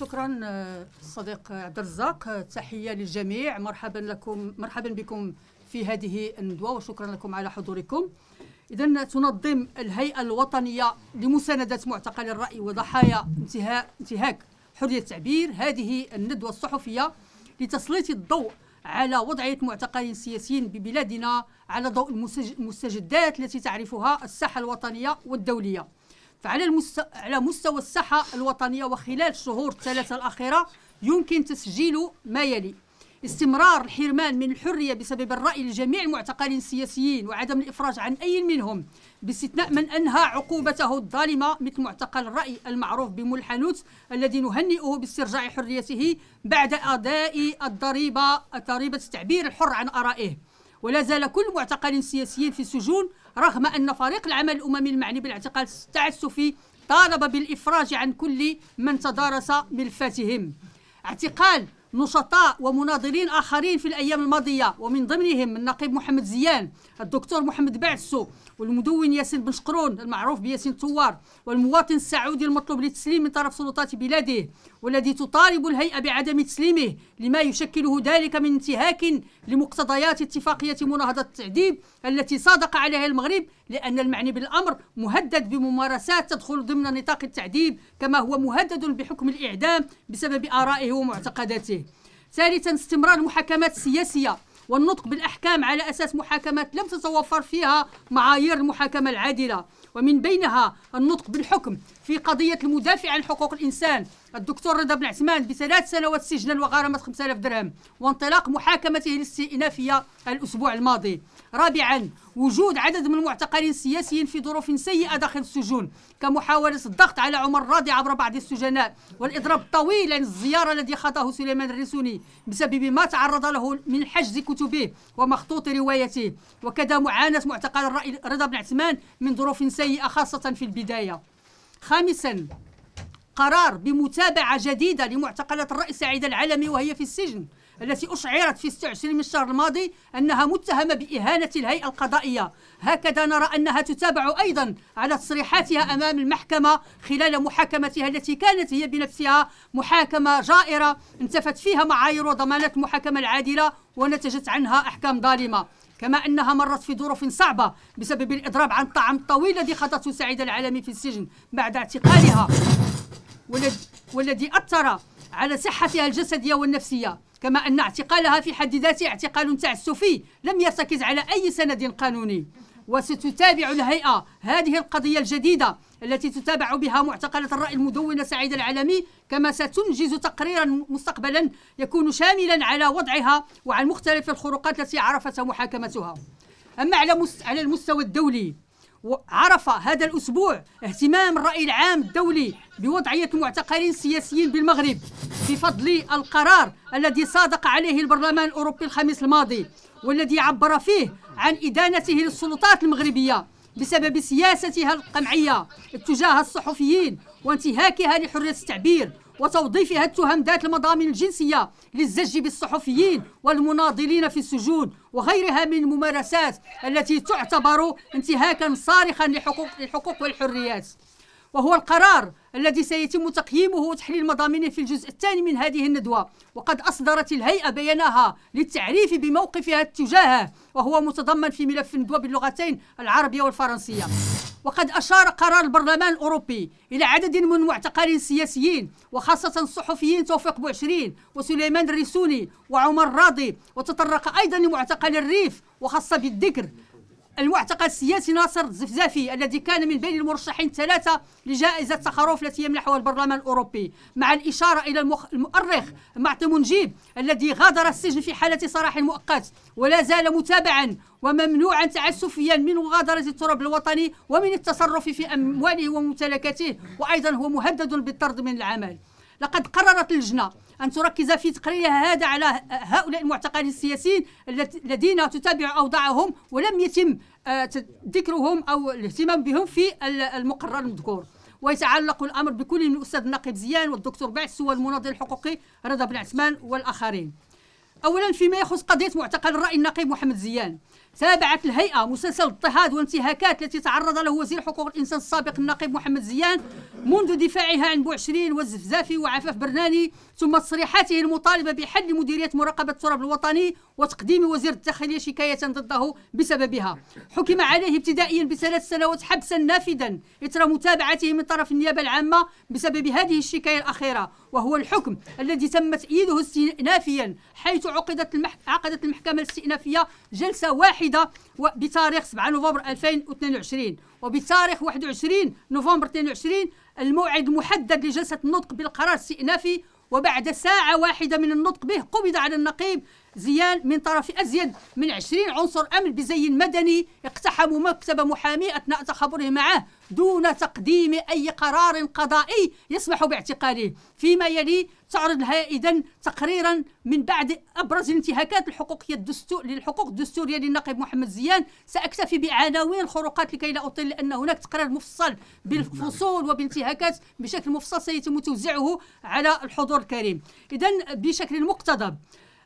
شكرا الصديق عبد الرزاق تحيه للجميع مرحبا لكم مرحبا بكم في هذه الندوه وشكرا لكم على حضوركم اذا تنظم الهيئه الوطنيه لمسانده معتقل الراي وضحايا انتهاك حريه التعبير هذه الندوه الصحفيه لتسليط الضوء على وضعية معتقلين سياسيين ببلادنا على ضوء المستجدات التي تعرفها الساحة الوطنية والدولية فعلى المستوى على مستوى الساحه الوطنيه وخلال الشهور الثلاثه الاخيره يمكن تسجيل ما يلي استمرار الحرمان من الحريه بسبب الراي لجميع المعتقلين السياسيين وعدم الافراج عن اي منهم باستثناء من انهى عقوبته الظالمه مثل معتقل الراي المعروف بملحنوت الذي نهنئه باسترجاع حريته بعد اداء الضريبه ضريبه التعبير الحر عن ارائه ولا زال كل معتقل سياسي في السجون رغم أن فريق العمل الأممي المعني بالاعتقال التعسفي طالب بالإفراج عن كل من تدارس ملفاتهم اعتقال نشطاء ومناضلين آخرين في الأيام الماضية ومن ضمنهم النقيب محمد زيان الدكتور محمد بعسو والمدون ياسين بن شقرون المعروف بياسين توار والمواطن السعودي المطلوب للتسليم من طرف سلطات بلاده والذي تطالب الهيئة بعدم تسليمه لما يشكله ذلك من انتهاك لمقتضيات اتفاقية مناهضة التعذيب التي صادق عليها المغرب لأن المعني بالأمر مهدد بممارسات تدخل ضمن نطاق التعذيب كما هو مهدد بحكم الإعدام بسبب آرائه ومعتقداته ثالثا استمرار المحاكمات السياسية والنطق بالأحكام على أساس محاكمات لم تتوفر فيها معايير المحاكمة العادلة ومن بينها النطق بالحكم في قضية المدافع عن حقوق الإنسان الدكتور رضا بن عثمان بثلاث سنوات سجنا وغرامة 5000 درهم وانطلاق محاكمته الاستئنافية الأسبوع الماضي رابعا وجود عدد من المعتقلين السياسيين في ظروف سيئة داخل السجون كمحاولة الضغط على عمر راضي عبر بعض السجناء والإضراب الطويل عن الزيارة الذي خاضه سليمان الرسوني بسبب ما تعرض له من حجز كتبه ومخطوط روايته وكذا معاناة معتقل الرأي رضا بن عثمان من ظروف سيئة خاصة في البداية خامسا قرار بمتابعة جديدة لمعتقلات الرئيس سعيد العلمي وهي في السجن التي أشعرت في 26 من الشهر الماضي أنها متهمة بإهانة الهيئة القضائية هكذا نرى أنها تتابع أيضا على تصريحاتها أمام المحكمة خلال محاكمتها التي كانت هي بنفسها محاكمة جائرة انتفت فيها معايير وضمانات المحاكمة العادلة ونتجت عنها أحكام ظالمة كما أنها مرت في ظروف صعبة بسبب الإضراب عن الطعام الطويل الذي خاضته سعيد العالمي في السجن بعد اعتقالها والذي أثر على صحتها الجسدية والنفسية كما أن اعتقالها في حد ذاته اعتقال تعسفي لم يرتكز على أي سند قانوني وستتابع الهيئة هذه القضية الجديدة التي تتابع بها معتقلة الرأي المدونة سعيد العالمي كما ستنجز تقريرا مستقبلا يكون شاملا على وضعها وعن مختلف الخروقات التي عرفت محاكمتها أما على المستوى الدولي عرف هذا الأسبوع اهتمام الرأي العام الدولي بوضعية المعتقلين السياسيين بالمغرب بفضل القرار الذي صادق عليه البرلمان الأوروبي الخميس الماضي والذي عبر فيه عن إدانته للسلطات المغربية بسبب سياستها القمعية تجاه الصحفيين وانتهاكها لحرية التعبير وتوظيفها التهم ذات المضامين الجنسية للزج بالصحفيين والمناضلين في السجون وغيرها من الممارسات التي تعتبر انتهاكا صارخا لحقوق الحقوق والحريات وهو القرار الذي سيتم تقييمه وتحليل مضامينه في الجزء الثاني من هذه الندوة وقد أصدرت الهيئة بيانها للتعريف بموقفها تجاهه وهو متضمن في ملف الندوة باللغتين العربية والفرنسية وقد أشار قرار البرلمان الأوروبي إلى عدد من المعتقلين السياسيين وخاصة الصحفيين توفيق بوعشرين وسليمان الريسوني وعمر راضي وتطرق أيضا لمعتقل الريف وخاصة بالذكر المعتقد السياسي ناصر الزفزافي الذي كان من بين المرشحين الثلاثة لجائزة سخروف التي يمنحها البرلمان الأوروبي مع الإشارة إلى المخ... المؤرخ معطي منجيب الذي غادر السجن في حالة صراح مؤقت ولا زال متابعا وممنوعا تعسفيا من مغادرة التراب الوطني ومن التصرف في أمواله وممتلكاته وأيضا هو مهدد بالطرد من العمل لقد قررت اللجنة أن تركز في تقريرها هذا على هؤلاء المعتقلين السياسيين الذين تتابع أوضاعهم ولم يتم ذكرهم أو الاهتمام بهم في المقرر المذكور ويتعلق الأمر بكل من الأستاذ النقيب زيان والدكتور بعث والمناضل الحقوقي رضا بن عثمان والآخرين أولا فيما يخص قضية معتقل الرأي النقيب محمد زيان تابعت الهيئة مسلسل الاضطهاد والانتهاكات التي تعرض له وزير حقوق الإنسان السابق النقيب محمد زيان منذ دفاعها عن بوعشرين والزفزافي وعفاف برناني ثم تصريحاته المطالبة بحل مديرية مراقبة التراب الوطني وتقديم وزير الداخلية شكاية ضده بسببها حكم عليه ابتدائيا بثلاث سنوات حبسا نافذا إثر متابعته من طرف النيابة العامة بسبب هذه الشكاية الأخيرة وهو الحكم الذي تم تأييده استئنافيا حيث عقدت عقدت المحكمة الاستئنافية جلسة واحدة واحدة بتاريخ 7 نوفمبر 2022 وبتاريخ 21 نوفمبر 22 الموعد محدد لجلسة النطق بالقرار الاستئنافي وبعد ساعة واحدة من النطق به قبض على النقيب زيان من طرف أزيد من عشرين عنصر أمن بزي مدني اقتحموا مكتب محامي أثناء تخابره معه دون تقديم أي قرار قضائي يسمح باعتقاله فيما يلي تعرض لها اذا تقريرا من بعد أبرز الانتهاكات الحقوقية الدستور للحقوق الدستورية للنقيب محمد زيان سأكتفي بعناوين الخروقات لكي لا أطيل لأن هناك تقرير مفصل بالفصول وبالانتهاكات بشكل مفصل سيتم توزيعه على الحضور الكريم إذا بشكل مقتضب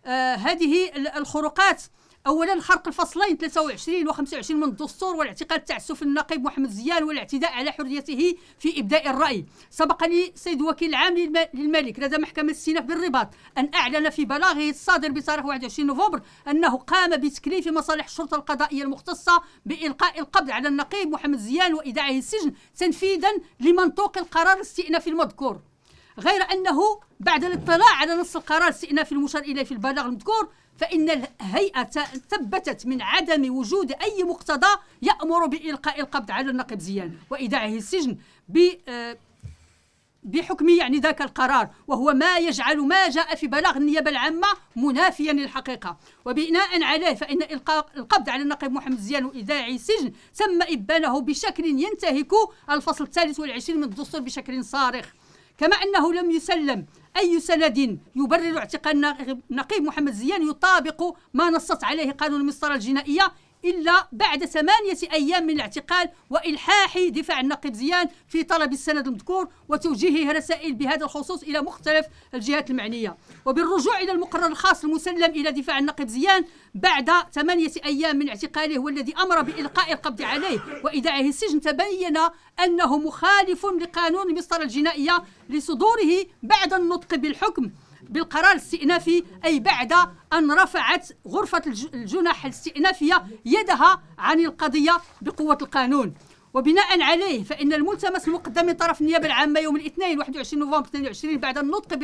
آه هذه الخروقات اولا خرق الفصلين 23 و25 من الدستور والاعتقال التعسف النقيب محمد زيان والاعتداء على حريته في ابداء الراي سبق لي السيد وكيل العام للملك لدى محكمه السيناء بالرباط ان اعلن في بلاغه الصادر بتاريخ 21 نوفمبر انه قام بتكليف مصالح الشرطه القضائيه المختصه بالقاء القبض على النقيب محمد زيان وايداعه السجن تنفيذا لمنطوق القرار الاستئناف المذكور غير أنه بعد الاطلاع على نص القرار استئناف المشار إليه في البلاغ المذكور فإن الهيئة ثبتت من عدم وجود أي مقتضى يأمر بإلقاء القبض على النقيب زيان وإيداعه السجن ب آه، بحكم يعني ذاك القرار وهو ما يجعل ما جاء في بلاغ النيابة العامة منافيا للحقيقة وبناء عليه فإن إلقاء القبض على النقيب محمد زيان وإذاعي السجن تم إبانه بشكل ينتهك الفصل الثالث والعشرين من الدستور بشكل صارخ كما أنه لم يسلم أي سند يبرر اعتقال نقيب محمد زيان يطابق ما نصت عليه قانون المسطرة الجنائية إلا بعد ثمانية أيام من الاعتقال وإلحاح دفاع النقيب زيان في طلب السند المذكور وتوجيهه رسائل بهذا الخصوص إلى مختلف الجهات المعنية وبالرجوع إلى المقرر الخاص المسلم إلى دفاع النقيب زيان بعد ثمانية أيام من اعتقاله والذي أمر بإلقاء القبض عليه وإيداعه السجن تبين أنه مخالف لقانون المسطرة الجنائية لصدوره بعد النطق بالحكم بالقرار الاستئنافي أي بعد أن رفعت غرفة الجناح الاستئنافية يدها عن القضية بقوة القانون وبناء عليه فإن الملتمس المقدم من طرف النيابة العامة يوم الاثنين 21 نوفمبر 22 بعد النطق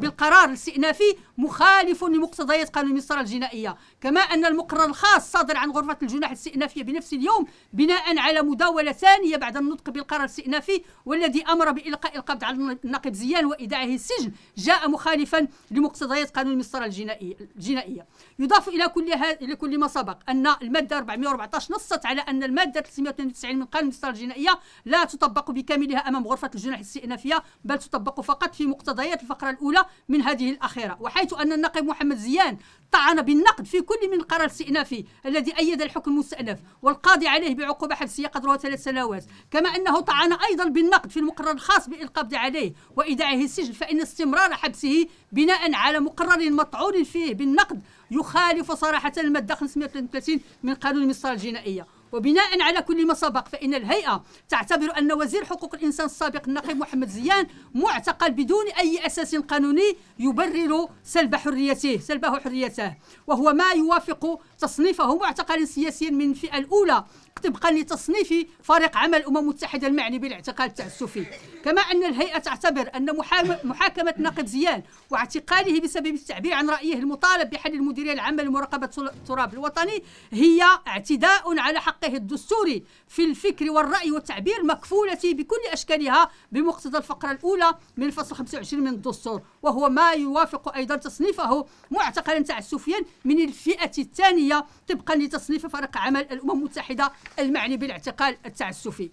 بالقرار الاستئنافي مخالف لمقتضيات قانون المسطرة الجنائية كما أن المقرر الخاص صادر عن غرفة الجناح الاستئنافية بنفس اليوم بناء على مداولة ثانية بعد النطق بالقرار الاستئنافي والذي أمر بإلقاء القبض على الناقد زيان وإيداعه السجن جاء مخالفا لمقتضيات قانون المسطرة الجنائية يضاف إلى كل, إلى كل ما سبق أن المادة 414 نصت على أن المادة 392 من الحقيقه المسطره الجنائيه لا تطبق بكاملها امام غرفه الجناح الاستئنافيه بل تطبق فقط في مقتضيات الفقره الاولى من هذه الاخيره وحيث ان النقيب محمد زيان طعن بالنقد في كل من القرار الاستئنافي الذي ايد الحكم المستأنف والقاضي عليه بعقوبه حبسيه قدرها ثلاث سنوات كما انه طعن ايضا بالنقد في المقرر الخاص بالقبض عليه وايداعه السجن فان استمرار حبسه بناء على مقرر مطعون فيه بالنقد يخالف صراحه الماده 533 من قانون المسطره الجنائيه وبناء على كل ما سبق فإن الهيئة تعتبر أن وزير حقوق الإنسان السابق النقيب محمد زيان معتقل بدون أي أساس قانوني يبرر سلب حريته سلبه حريته وهو ما يوافق تصنيفه معتقلا سياسيا من الفئة الأولى تبقى لتصنيف فريق عمل الامم المتحده المعني بالاعتقال التعسفي كما ان الهيئه تعتبر ان محاكمه ناقد زيان واعتقاله بسبب التعبير عن رايه المطالب بحل المديريه العامه لمراقبه التراب الوطني هي اعتداء على حقه الدستوري في الفكر والراي والتعبير مكفوله بكل اشكالها بمقتضى الفقره الاولى من الفصل 25 من الدستور وهو ما يوافق ايضا تصنيفه معتقلا تعسفيا من الفئه الثانيه طبقا لتصنيف فريق عمل الامم المتحده المعني بالاعتقال التعسفي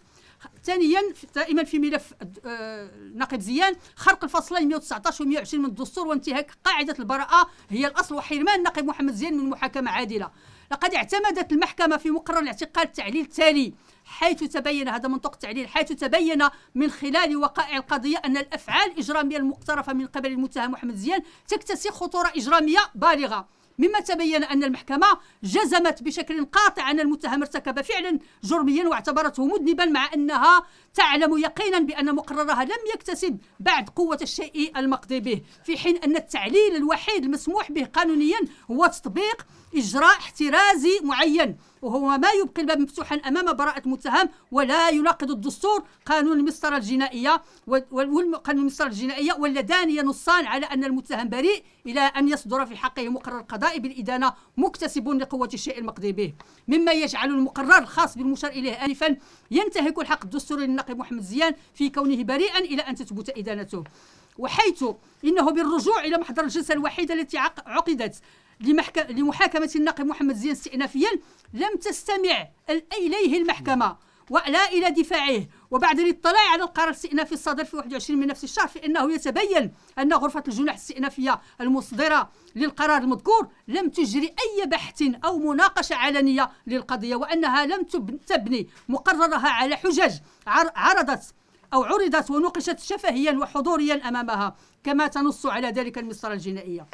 ثانيا دائما في ملف آه، نقيب زيان خرق الفصلين 119 و 120 من الدستور وانتهاك قاعده البراءه هي الاصل وحرمان نقيب محمد زيان من محاكمه عادله لقد اعتمدت المحكمة في مقرر الاعتقال التعليل التالي حيث تبين هذا منطق التعليل حيث تبين من خلال وقائع القضية أن الأفعال الإجرامية المقترفة من قبل المتهم محمد زيان تكتسي خطورة إجرامية بالغة مما تبين أن المحكمة جزمت بشكل قاطع أن المتهم ارتكب فعلا جرميا واعتبرته مذنبا مع أنها تعلم يقينا بأن مقررها لم يكتسب بعد قوة الشيء المقضي به في حين أن التعليل الوحيد المسموح به قانونيا هو تطبيق إجراء احترازي معين وهو ما يبقي الباب مفتوحا امام براءه المتهم ولا يناقض الدستور قانون المسطره الجنائيه والقانون المسطره الجنائيه واللذان ينصان على ان المتهم بريء الى ان يصدر في حقه مقرر قضائي بالادانه مكتسب لقوه الشيء المقضي به مما يجعل المقرر الخاص بالمشار اليه انفا ينتهك الحق الدستوري النقيب محمد زيان في كونه بريئا إلى أن تثبت إدانته وحيث إنه بالرجوع إلى محضر الجلسة الوحيدة التي عقدت لمحاكمة النقيب محمد زيان استئنافيا لم تستمع إليه المحكمة ولا إلى دفاعه وبعد الاطلاع على القرار الاستئنافي الصادر في 21 من نفس الشهر فإنه يتبين أن غرفة الجناح الاستئنافية المصدرة للقرار المذكور لم تجري أي بحث أو مناقشة علنية للقضية وأنها لم تبني مقررها على حجج عرضت أو عرضت ونوقشت شفهيا وحضوريا أمامها كما تنص على ذلك المسطرة الجنائية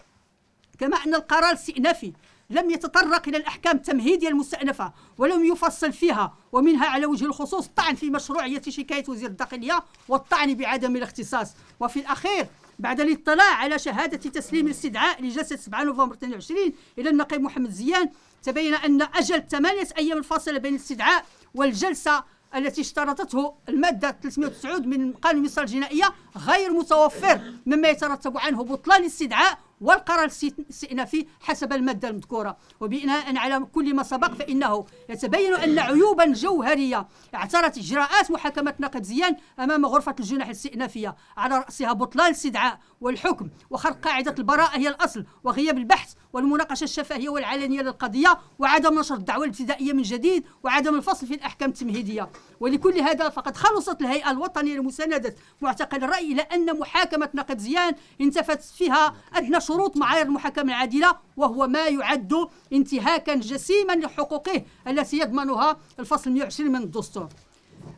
كما أن القرار الاستئنافي لم يتطرق إلى الأحكام التمهيدية المستأنفة ولم يفصل فيها ومنها على وجه الخصوص الطعن في مشروعية شكاية وزير الداخلية والطعن بعدم الاختصاص وفي الأخير بعد الاطلاع على شهادة تسليم الاستدعاء لجلسة 7 نوفمبر 22 إلى النقيب محمد زيان تبين أن أجل ثمانية أيام الفاصلة بين الاستدعاء والجلسة التي اشترطته المادة 309 من قانون المصر الجنائية غير متوفر مما يترتب عنه بطلان الاستدعاء والقرار الاستئنافي حسب المادة المذكورة وبناء على كل ما سبق فإنه يتبين أن عيوبا جوهرية اعترت إجراءات محاكمة ناقد زيان أمام غرفة الجناح الاستئنافية على رأسها بطلان الاستدعاء والحكم وخرق قاعدة البراءة هي الأصل وغياب البحث والمناقشة الشفهية والعلنية للقضية وعدم نشر الدعوة الابتدائية من جديد وعدم الفصل في الأحكام التمهيدية ولكل هذا فقد خلصت الهيئة الوطنية لمساندة معتقل الرأي إلى أن محاكمة نقد زيان انتفت فيها أدنى شروط معايير المحاكمة العادلة وهو ما يعد انتهاكا جسيما لحقوقه التي يضمنها الفصل 120 من الدستور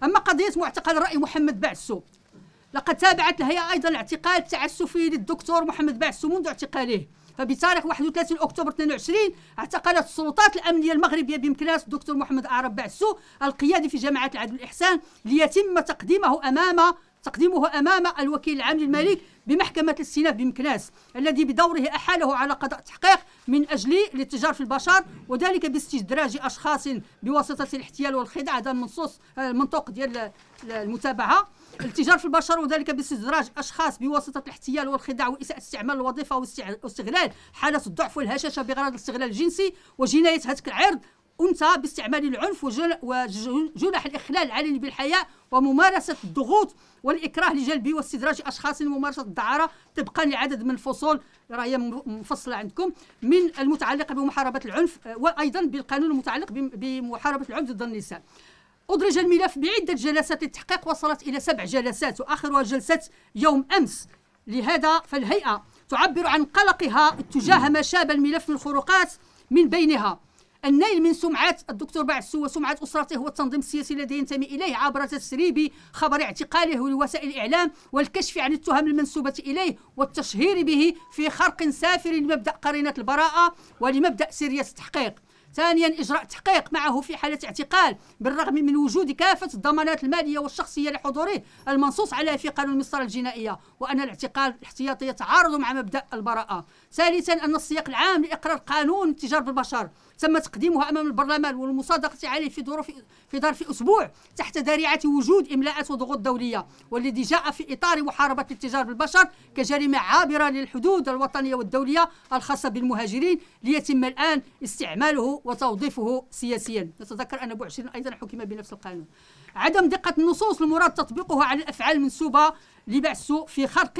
أما قضية معتقل الرأي محمد بعسو لقد تابعت الهيئة أيضا اعتقال تعسفي للدكتور محمد بعسو منذ اعتقاله فبتاريخ 31 اكتوبر 22 اعتقلت السلطات الامنيه المغربيه بمكناس الدكتور محمد اعرب بعسو القيادي في جماعه العدل والاحسان ليتم تقديمه امام تقديمه امام الوكيل العام للملك بمحكمه الاستئناف بمكناس الذي بدوره احاله على قضاء تحقيق من اجل الاتجار في البشر وذلك باستدراج اشخاص بواسطه الاحتيال والخداع هذا المنصوص المنطوق ديال المتابعه التجار في البشر وذلك باستدراج أشخاص بواسطة الاحتيال والخداع وإساءة استعمال الوظيفة واستغلال حالة الضعف والهشاشة بغرض الاستغلال الجنسي وجناية هتك العرض أنثى باستعمال العنف وجنح الإخلال العلني بالحياة وممارسة الضغوط والإكراه لجلب واستدراج أشخاص لممارسة الدعارة طبقا لعدد من الفصول راهي مفصلة عندكم من المتعلقة بمحاربة العنف وأيضا بالقانون المتعلق بمحاربة العنف ضد النساء أدرج الملف بعدة جلسات للتحقيق وصلت إلى سبع جلسات وآخرها جلسة يوم أمس لهذا فالهيئة تعبر عن قلقها تجاه ما شاب الملف من خروقات من بينها النيل من سمعة الدكتور بعسو وسمعة أسرته والتنظيم السياسي الذي ينتمي إليه عبر تسريب خبر اعتقاله لوسائل الإعلام والكشف عن التهم المنسوبة إليه والتشهير به في خرق سافر لمبدأ قرينة البراءة ولمبدأ سرية التحقيق ثانيا إجراء تحقيق معه في حالة اعتقال بالرغم من وجود كافة الضمانات المالية والشخصية لحضوره المنصوص عليها في قانون المسطرة الجنائية وأن الاعتقال الاحتياطي يتعارض مع مبدأ البراءة ثالثا أن السياق العام لإقرار قانون التجار بالبشر تم تقديمها أمام البرلمان والمصادقة عليه في ظروف في ظرف أسبوع تحت ذريعة وجود إملاءات وضغوط دولية والذي جاء في إطار محاربة الاتجار بالبشر كجريمة عابرة للحدود الوطنية والدولية الخاصة بالمهاجرين ليتم الآن استعماله وتوظيفه سياسيا نتذكر أن أبو عشرين أيضا حكم بنفس القانون عدم دقة النصوص المراد تطبيقها على الأفعال المنسوبة لبعث في خرق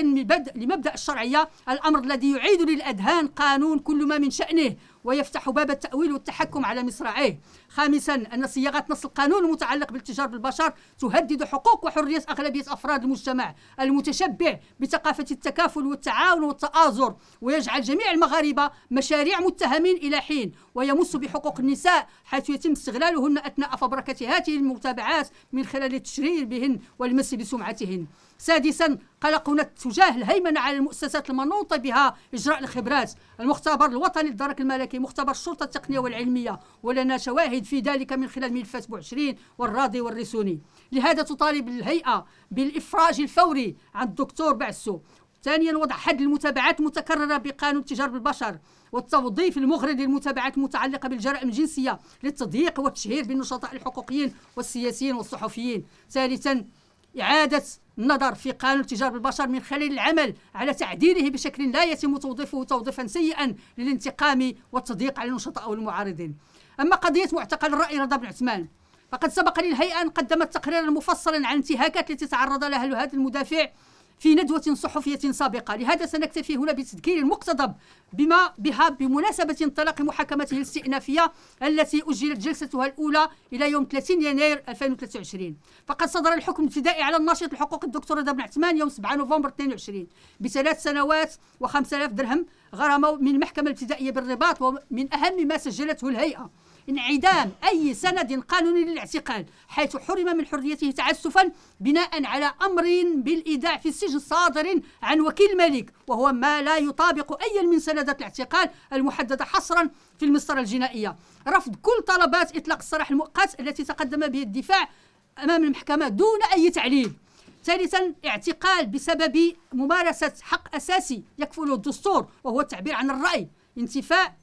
لمبدأ الشرعية الأمر الذي يعيد للأذهان قانون كل ما من شأنه ويفتح باب التأويل والتحكم على مصراعيه خامسا أن صياغة نص القانون المتعلق بالتجار بالبشر تهدد حقوق وحرية أغلبية أفراد المجتمع المتشبع بثقافة التكافل والتعاون والتآزر ويجعل جميع المغاربة مشاريع متهمين إلى حين ويمس بحقوق النساء حيث يتم استغلالهن أثناء فبركة هذه المتابعات من خلال التشرير بهن والمس بسمعتهن سادسا قلقنا تجاه الهيمنة على المؤسسات المنوطة بها إجراء الخبرات المختبر الوطني للدرك الملكي مختبر الشرطة التقنية والعلمية ولنا شواهد نستعيد في ذلك من خلال ملفات 27 والراضي والريسوني لهذا تطالب الهيئة بالإفراج الفوري عن الدكتور بعسو ثانيا وضع حد للمتابعات المتكررة بقانون تجارب البشر والتوظيف المغري للمتابعات المتعلقة بالجرائم الجنسية للتضييق والتشهير بالنشطاء الحقوقيين والسياسيين والصحفيين ثالثا إعادة النظر في قانون التجارة البشر من خلال العمل على تعديله بشكل لا يتم توظيفه توظيفا سيئا للانتقام والتضييق على النشطاء والمعارضين أما قضية معتقل الرأي رضا بن عثمان فقد سبق للهيئة أن قدمت تقريرا مفصلا عن انتهاكات التي تعرض لها هذا المدافع في ندوة صحفية سابقة لهذا سنكتفي هنا بتذكير مقتضب بما بها بمناسبة انطلاق محاكمته الاستئنافية التي أجلت جلستها الأولى إلى يوم 30 يناير 2023 فقد صدر الحكم الابتدائي على الناشط الحقوقي الدكتور رضا بن عثمان يوم 7 نوفمبر 22 بثلاث سنوات و5000 درهم غرامة من المحكمة الابتدائية بالرباط ومن أهم ما سجلته الهيئة انعدام أي سند قانوني للاعتقال حيث حرم من حريته تعسفا بناء على أمر بالإيداع في السجن صادر عن وكيل الملك وهو ما لا يطابق أي من سندات الاعتقال المحددة حصرا في المسطرة الجنائية رفض كل طلبات إطلاق السراح المؤقت التي تقدم به الدفاع أمام المحكمة دون أي تعليل ثالثا اعتقال بسبب ممارسة حق أساسي يكفله الدستور وهو التعبير عن الرأي انتفاء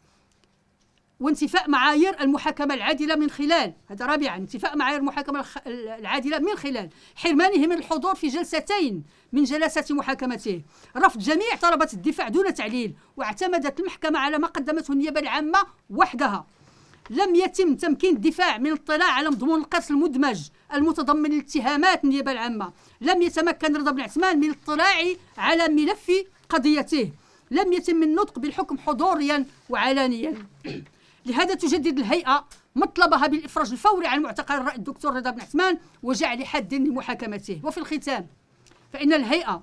وانتفاء معايير المحاكمة العادلة من خلال هذا رابعا انتفاء معايير المحاكمة العادلة من خلال حرمانه من الحضور في جلستين من جلسات محاكمته رفض جميع طلبات الدفاع دون تعليل واعتمدت المحكمة على ما قدمته النيابة العامة وحدها لم يتم تمكين الدفاع من الاطلاع على مضمون القتل المدمج المتضمن الاتهامات النيابة العامة لم يتمكن رضا بن عثمان من الاطلاع على ملف قضيته لم يتم النطق بالحكم حضوريا وعلانيا لهذا تجدد الهيئة مطلبها بالإفراج الفوري عن معتقل الرأي الدكتور رضا بن عثمان وجعل حد لمحاكمته وفي الختام فإن الهيئة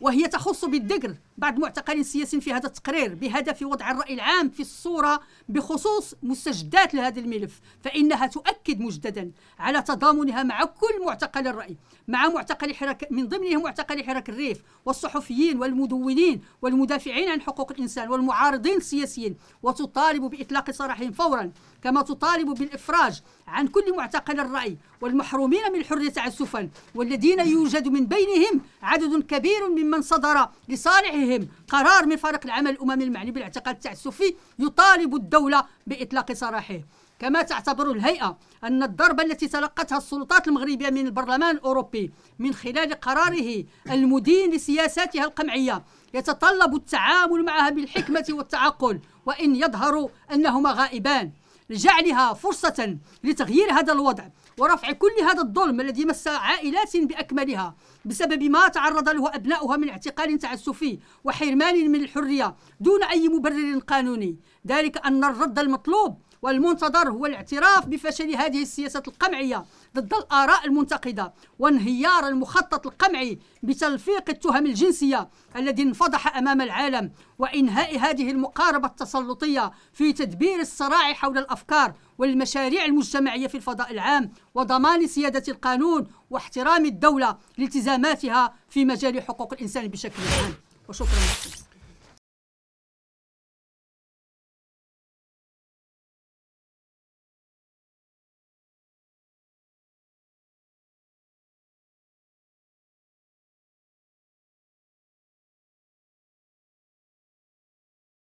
وهي تخص بالذكر بعض المعتقلين السياسيين في هذا التقرير بهدف وضع الرأي العام في الصورة بخصوص مستجدات لهذا الملف فإنها تؤكد مجددا على تضامنها مع كل معتقل الرأي مع معتقل حراك من ضمنهم معتقل حراك الريف والصحفيين والمدونين والمدافعين عن حقوق الإنسان والمعارضين السياسيين وتطالب بإطلاق سراحهم فورا كما تطالب بالإفراج عن كل معتقل الرأي والمحرومين من الحرية تعسفا والذين يوجد من بينهم عدد كبير ممن صدر لصالحهم بهم قرار من فريق العمل الأممي المعني بالاعتقاد التعسفي يطالب الدولة بإطلاق سراحه كما تعتبر الهيئة أن الضربة التي تلقتها السلطات المغربية من البرلمان الأوروبي من خلال قراره المدين لسياساتها القمعية يتطلب التعامل معها بالحكمة والتعقل وإن يظهر أنهما غائبان لجعلها فرصة لتغيير هذا الوضع ورفع كل هذا الظلم الذي مس عائلات بأكملها بسبب ما تعرض له أبناؤها من اعتقال تعسفي وحرمان من الحرية دون أي مبرر قانوني ذلك أن الرد المطلوب والمنتظر هو الاعتراف بفشل هذه السياسات القمعية ضد الآراء المنتقدة وانهيار المخطط القمعي بتلفيق التهم الجنسية الذي انفضح أمام العالم وإنهاء هذه المقاربة التسلطية في تدبير الصراع حول الأفكار والمشاريع المجتمعية في الفضاء العام وضمان سيادة القانون واحترام الدولة لالتزاماتها في مجال حقوق الإنسان بشكل عام وشكرا لكم